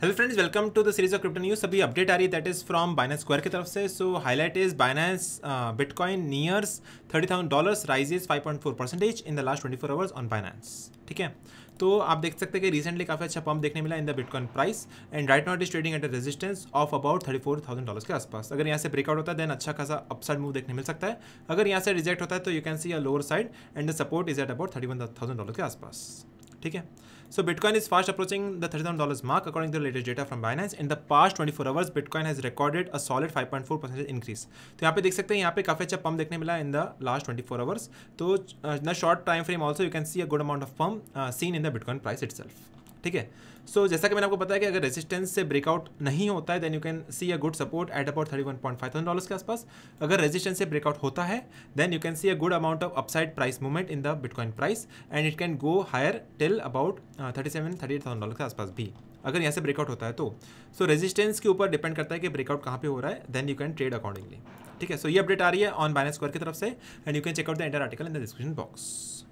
hello friends welcome to the series of crypto news सभी update आ रही है that is from Binance Square की तरफ से so highlight is Binance bitcoin nears thirty thousand dollars rises five point four percentage in the last twenty four hours on Binance ठीक है तो आप देख सकते हैं कि रिसेंटली काफ़ी अच्छा पंप देखने मिला in the bitcoin price and right now is trading at a resistance of about thirty four thousand dollars के आसपास अगर यहाँ से ब्रेकआउट होता है देन अच्छा खासा अपसाइड मूव देखने मिल सकता है अगर यहाँ से रिजेक्ट होता है तो you can see a lower side and the support is at about thirty one thousand dollar के आसपास ठीक है so bitcoin is fast approaching the thirty thousand dollars mark according to latest data from Binance in the past twenty four hours bitcoin has recorded a solid five point four percent increase तो यहाँ पे देख सकते हैं यहाँ पे काफ़ी अच्छा पम्प देखने मिला in the last twenty four hours तो in the short time frame also you can see a good amount of pump seen in the bitcoin price itself ठीक है सो जैसा कि मैंने आपको बताया कि अगर रेजिस्टेंस से ब्रेकआउट नहीं होता है then you can see a good support at about thirty one point five thousand dollars के आसपास अगर रेजिस्टेंस से ब्रेकआउट होता है then you can see a good amount of upside price movement in the bitcoin price and it can go higher till about thirty seven thirty eight thousand dollar के आसपास भी अगर यहाँ से ब्रेकआउट होता है तो सो so, रेजिस्टेंस के ऊपर डिपेंड करता है कि ब्रेकआउट कहाँ पे हो रहा है then you can trade accordingly ठीक है सो ये अपडेट आ रही है ऑन बाइनेस स्क्वायर की तरफ से and you can check out the entire article in the description box